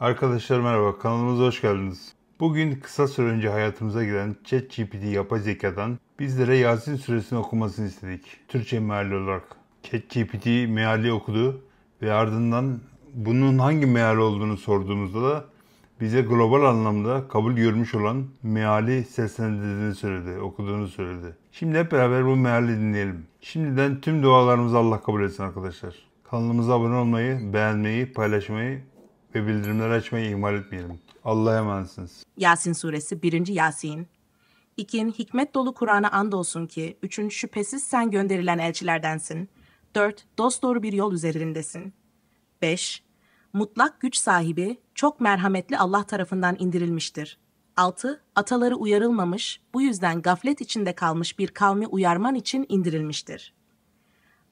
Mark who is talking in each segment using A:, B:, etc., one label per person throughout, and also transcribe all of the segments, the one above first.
A: Arkadaşlar merhaba, kanalımıza hoş geldiniz. Bugün kısa süre önce hayatımıza giren ChatGPT yapay zekadan bizlere Yasin süresini okumasını istedik. Türkçe meali olarak. ChatGPT meali okudu ve ardından bunun hangi meali olduğunu sorduğumuzda da bize global anlamda kabul görmüş olan meali seslendirdiğini söyledi, okuduğunu söyledi. Şimdi hep beraber bu meali dinleyelim. Şimdiden tüm dualarımızı Allah kabul etsin arkadaşlar. Kanalımıza abone olmayı, beğenmeyi, paylaşmayı ve bildirimleri açmayı ihmal etmeyelim. Allah'a emanetsiniz. Yasin Suresi 1. Yasin 2. Hikmet dolu Kur'an'a andolsun ki 3. Şüphesiz sen gönderilen elçilerdensin. 4. Dosdoğru bir yol üzerindesin. Beş Mutlak güç sahibi, çok merhametli Allah tarafından indirilmiştir. Altı Ataları uyarılmamış, bu yüzden gaflet içinde kalmış bir kavmi uyarman için indirilmiştir.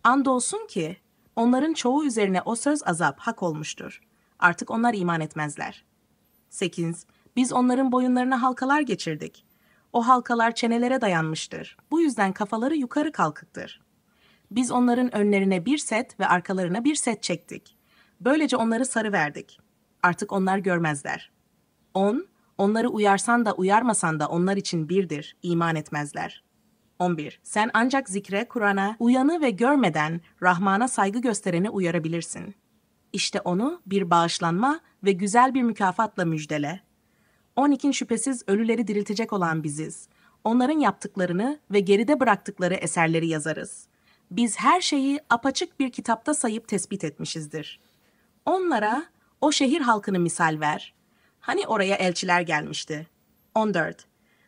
A: Andolsun ki, onların çoğu üzerine o söz azap hak olmuştur.'' Artık onlar iman etmezler. 8. Biz onların boyunlarına halkalar geçirdik. O halkalar çenelere dayanmıştır. Bu yüzden kafaları yukarı kalkıktır. Biz onların önlerine bir set ve arkalarına bir set çektik. Böylece onları sarı verdik. Artık onlar görmezler. 10. Onları uyarsan da uyarmasan da onlar için birdir, iman etmezler. 11. Sen ancak zikre, Kur'an'a, uyanı ve görmeden Rahman'a saygı göstereni uyarabilirsin. İşte onu bir bağışlanma ve güzel bir mükafatla müjdele. 12'in şüphesiz ölüleri diriltecek olan biziz. Onların yaptıklarını ve geride bıraktıkları eserleri yazarız. Biz her şeyi apaçık bir kitapta sayıp tespit etmişizdir. Onlara o şehir halkını misal ver. Hani oraya elçiler gelmişti. 14.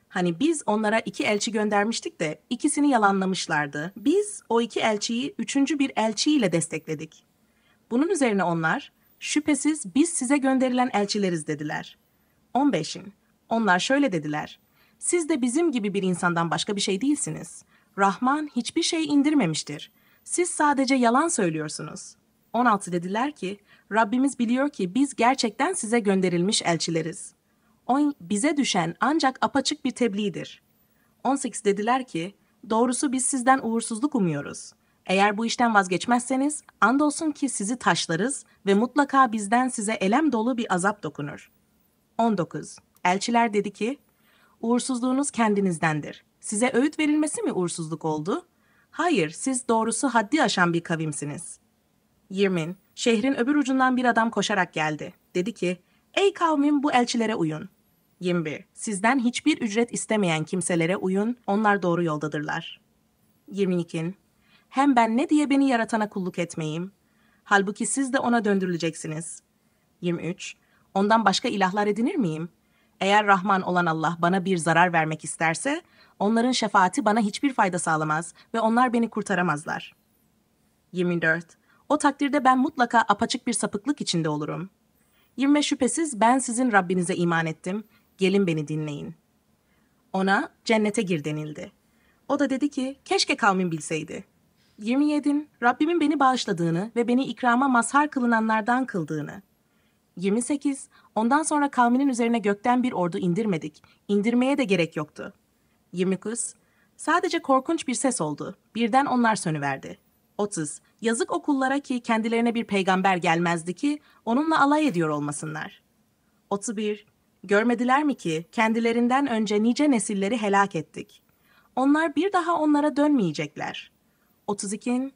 A: Hani biz onlara iki elçi göndermiştik de ikisini yalanlamışlardı. Biz o iki elçiyi üçüncü bir elçiyle destekledik. Bunun üzerine onlar, şüphesiz biz size gönderilen elçileriz dediler. 15'in. Onlar şöyle dediler, siz de bizim gibi bir insandan başka bir şey değilsiniz. Rahman hiçbir şey indirmemiştir. Siz sadece yalan söylüyorsunuz. 16 dediler ki, Rabbimiz biliyor ki biz gerçekten size gönderilmiş elçileriz. On, bize düşen ancak apaçık bir tebliğdir. 18 dediler ki, doğrusu biz sizden uğursuzluk umuyoruz. Eğer bu işten vazgeçmezseniz andolsun ki sizi taşlarız ve mutlaka bizden size elem dolu bir azap dokunur. 19. Elçiler dedi ki, uğursuzluğunuz kendinizdendir. Size öğüt verilmesi mi uğursuzluk oldu? Hayır, siz doğrusu haddi aşan bir kavimsiniz. 20. Şehrin öbür ucundan bir adam koşarak geldi. Dedi ki, ey kavmim bu elçilere uyun. 21. Sizden hiçbir ücret istemeyen kimselere uyun, onlar doğru yoldadırlar. 22 hem ben ne diye beni yaratana kulluk etmeyeyim? Halbuki siz de ona döndürüleceksiniz. 23. Ondan başka ilahlar edinir miyim? Eğer Rahman olan Allah bana bir zarar vermek isterse, onların şefaati bana hiçbir fayda sağlamaz ve onlar beni kurtaramazlar. 24. O takdirde ben mutlaka apaçık bir sapıklık içinde olurum. 25 şüphesiz ben sizin Rabbinize iman ettim. Gelin beni dinleyin. Ona cennete gir denildi. O da dedi ki keşke kavmin bilseydi. 27. Rabbimin beni bağışladığını ve beni ikrama mazhar kılınanlardan kıldığını. 28. Ondan sonra kavminin üzerine gökten bir ordu indirmedik. İndirmeye de gerek yoktu. 29. Sadece korkunç bir ses oldu. Birden onlar sönüverdi. 30. Yazık okullara ki kendilerine bir peygamber gelmezdi ki onunla alay ediyor olmasınlar. 31. Görmediler mi ki kendilerinden önce nice nesilleri helak ettik. Onlar bir daha onlara dönmeyecekler.'' 32'nin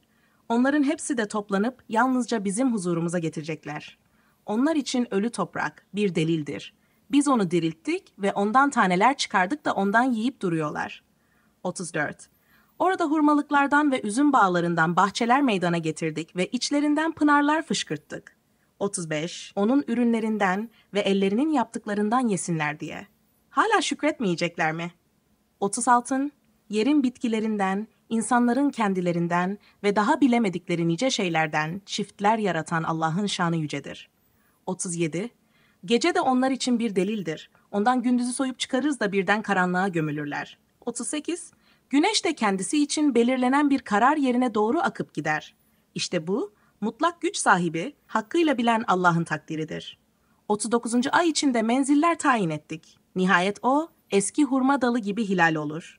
A: onların hepsi de toplanıp yalnızca bizim huzurumuza getirecekler. Onlar için ölü toprak bir delildir. Biz onu dirilttik ve ondan taneler çıkardık da ondan yiyip duruyorlar. 34. Orada hurmalıklardan ve üzüm bağlarından bahçeler meydana getirdik ve içlerinden pınarlar fışkırttık. 35. Onun ürünlerinden ve ellerinin yaptıklarından yesinler diye. Hala şükretmeyecekler mi? 36. Yerin bitkilerinden insanların kendilerinden ve daha bilemedikleri nice şeylerden çiftler yaratan Allah'ın şanı yücedir. 37. Gece de onlar için bir delildir. Ondan gündüzü soyup çıkarırız da birden karanlığa gömülürler. 38. Güneş de kendisi için belirlenen bir karar yerine doğru akıp gider. İşte bu, mutlak güç sahibi, hakkıyla bilen Allah'ın takdiridir. 39. ay içinde menziller tayin ettik. Nihayet o, eski hurma dalı gibi hilal olur.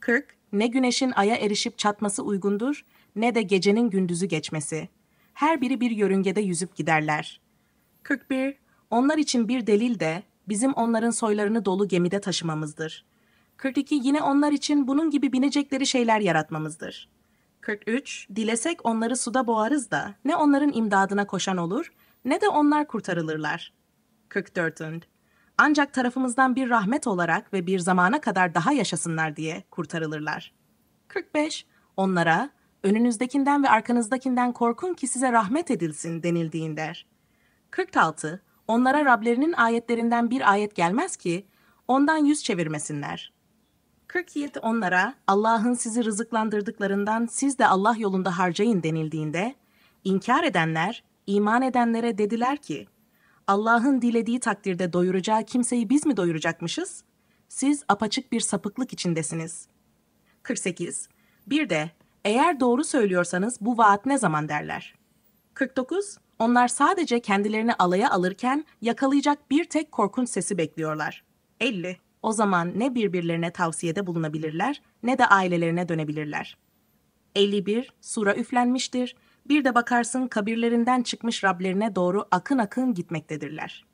A: 40 ne güneşin aya erişip çatması uygundur, ne de gecenin gündüzü geçmesi. Her biri bir yörüngede yüzüp giderler. 41. Onlar için bir delil de bizim onların soylarını dolu gemide taşımamızdır. 42. Yine onlar için bunun gibi binecekleri şeyler yaratmamızdır. 43. Dilesek onları suda boğarız da ne onların imdadına koşan olur ne de onlar kurtarılırlar. 44 ancak tarafımızdan bir rahmet olarak ve bir zamana kadar daha yaşasınlar diye kurtarılırlar. 45. Onlara önünüzdekinden ve arkanızdakinden korkun ki size rahmet edilsin denildiğinde. 46. Onlara Rablerinin ayetlerinden bir ayet gelmez ki ondan yüz çevirmesinler. 47 onlara Allah'ın sizi rızıklandırdıklarından siz de Allah yolunda harcayın denildiğinde inkar edenler iman edenlere dediler ki Allah'ın dilediği takdirde doyuracağı kimseyi biz mi doyuracakmışız? Siz apaçık bir sapıklık içindesiniz. 48. Bir de eğer doğru söylüyorsanız bu vaat ne zaman derler? 49. Onlar sadece kendilerini alaya alırken yakalayacak bir tek korkunç sesi bekliyorlar. 50. O zaman ne birbirlerine tavsiyede bulunabilirler ne de ailelerine dönebilirler. 51. Sura üflenmiştir bir de bakarsın kabirlerinden çıkmış Rablerine doğru akın akın gitmektedirler.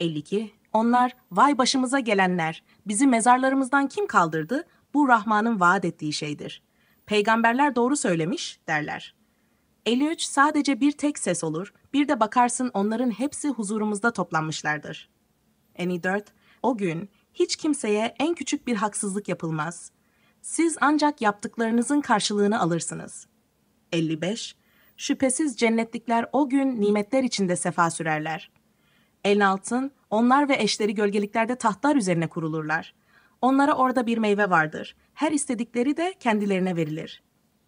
A: 52. Onlar, vay başımıza gelenler, bizi mezarlarımızdan kim kaldırdı? Bu Rahman'ın vaat ettiği şeydir. Peygamberler doğru söylemiş derler. 53 sadece bir tek ses olur. Bir de bakarsın onların hepsi huzurumuzda toplanmışlardır. 54. O gün hiç kimseye en küçük bir haksızlık yapılmaz. Siz ancak yaptıklarınızın karşılığını alırsınız. 55. Şüphesiz cennetlikler o gün nimetler içinde sefa sürerler. El altın, onlar ve eşleri gölgeliklerde tahtlar üzerine kurulurlar. Onlara orada bir meyve vardır. Her istedikleri de kendilerine verilir.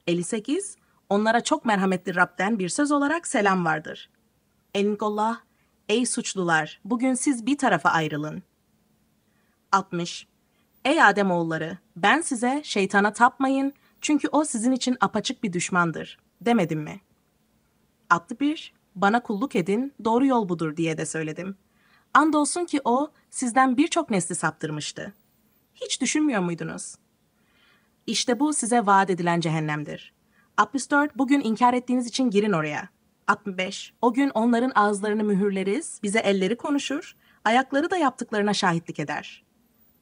A: 58. Onlara çok merhametli Rab'den bir söz olarak selam vardır. Elinkollah, ey suçlular, bugün siz bir tarafa ayrılın. 60. Ey Adem oğulları, ben size şeytana tapmayın çünkü o sizin için apaçık bir düşmandır demedim mi?'' adlı bir bana kulluk edin, doğru yol budur diye de söyledim. Andolsun ki o sizden birçok nesli saptırmıştı. Hiç düşünmüyor muydunuz? İşte bu size vaat edilen cehennemdir. 64 bugün inkar ettiğiniz için girin oraya. 65 o gün onların ağızlarını mühürleriz, bize elleri konuşur, ayakları da yaptıklarına şahitlik eder.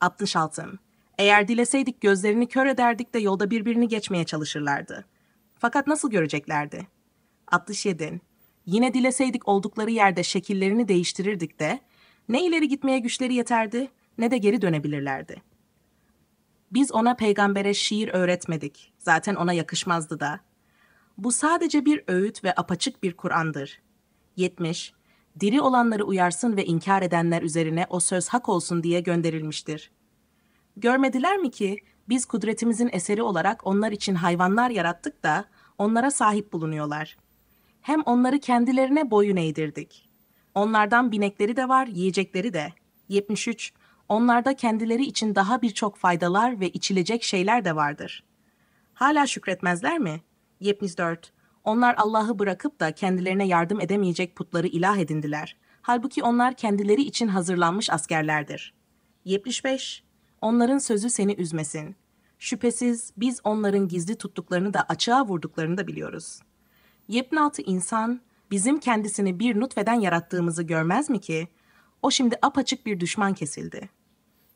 A: 66 eğer dileseydik gözlerini kör ederdik de yolda birbirini geçmeye çalışırlardı. Fakat nasıl göreceklerdi? 67. yine dileseydik oldukları yerde şekillerini değiştirirdik de, ne ileri gitmeye güçleri yeterdi ne de geri dönebilirlerdi. Biz ona peygambere şiir öğretmedik, zaten ona yakışmazdı da. Bu sadece bir öğüt ve apaçık bir Kur'an'dır. 70. Diri olanları uyarsın ve inkar edenler üzerine o söz hak olsun diye gönderilmiştir. Görmediler mi ki biz kudretimizin eseri olarak onlar için hayvanlar yarattık da onlara sahip bulunuyorlar hem onları kendilerine boyun eğdirdik. Onlardan binekleri de var, yiyecekleri de. 73. Onlarda kendileri için daha birçok faydalar ve içilecek şeyler de vardır. Hala şükretmezler mi? 74. Onlar Allah'ı bırakıp da kendilerine yardım edemeyecek putları ilah edindiler. Halbuki onlar kendileri için hazırlanmış askerlerdir. 75. Onların sözü seni üzmesin. Şüphesiz biz onların gizli tuttuklarını da açığa vurduklarını da biliyoruz yepyeni insan bizim kendisini bir nutfeden yarattığımızı görmez mi ki? O şimdi apaçık bir düşman kesildi.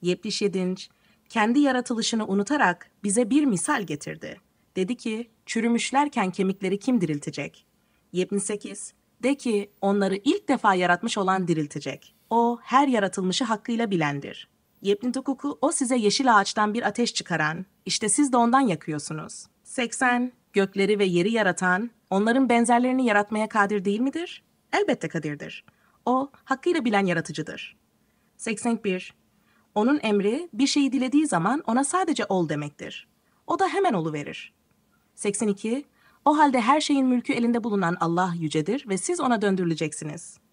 A: Yepliş Yedinç, kendi yaratılışını unutarak bize bir misal getirdi. Dedi ki, çürümüşlerken kemikleri kim diriltecek? 78, de ki onları ilk defa yaratmış olan diriltecek. O her yaratılmışı hakkıyla bilendir. Yepnit hukuku o size yeşil ağaçtan bir ateş çıkaran, işte siz de ondan yakıyorsunuz. 80. Gökleri ve yeri yaratan, onların benzerlerini yaratmaya kadir değil midir? Elbette kadirdir. O, hakkıyla bilen yaratıcıdır. 81. Onun emri, bir şeyi dilediği zaman ona sadece ol demektir. O da hemen olu verir. 82. O halde her şeyin mülkü elinde bulunan Allah yücedir ve siz ona döndürüleceksiniz.''